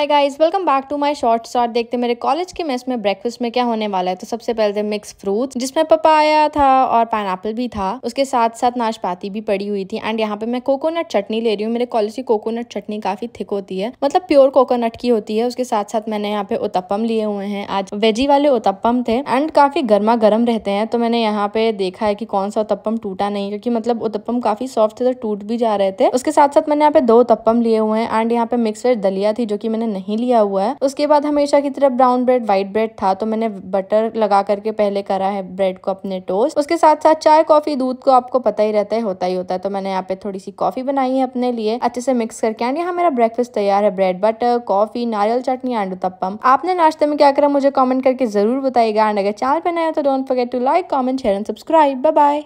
hi guys welcome back to my short short देखते मेरे college के मेस में ब्रेकफास्ट में क्या होने वाला है तो सबसे पहले थे मिक्स फ्रूट्स जिसमें पपाया था और पाइन भी था उसके साथ साथ नाशपाती भी पड़ी हुई थी एंड यहाँ पे मैं कोकोनट चटनी ले रही हूँ मेरे कॉलेज की कोकोनट चटनी काफी थिक होती है मतलब प्योर कोकोनट की होती है उसके साथ साथ मैंने यहाँ पे उत्तपम लिए हुए हैं आज वेजी वाले उतप्पम थे एंड काफी गर्मा गर्म रहते हैं तो मैंने यहाँ पे देखा है की कौन सा उत्तपम टूटा नहीं क्योंकि मतलब उतप्पम काफी सॉफ्ट थे तो टूट भी जा रहे थे उसके साथ साथ मैंने यहाँ पे दो उतप्पम लिए हुए हैं एंड यहाँ पे मिक्स दलिया थी जो की मैंने नहीं लिया हुआ है उसके बाद हमेशा की तरह ब्राउन ब्रेड व्हाइट ब्रेड था तो मैंने बटर लगा करके पहले करा है ब्रेड को अपने टोस्ट उसके साथ साथ चाय कॉफी दूध को आपको पता ही रहता है होता ही होता है तो मैंने यहाँ पे थोड़ी सी कॉफी बनाई है अपने लिए अच्छे से मिक्स करके एंड यहाँ मेरा ब्रेकफास्ट तैयार है ब्रेड बटर कॉफी नारियल चटनी एंड उत्तपम आपने नाश्ते में क्या करा मुझे कॉमेंट करके जरूर बताएगा एंड अगर चैनल बनाया तो don't forget to like comment share and subscribe bye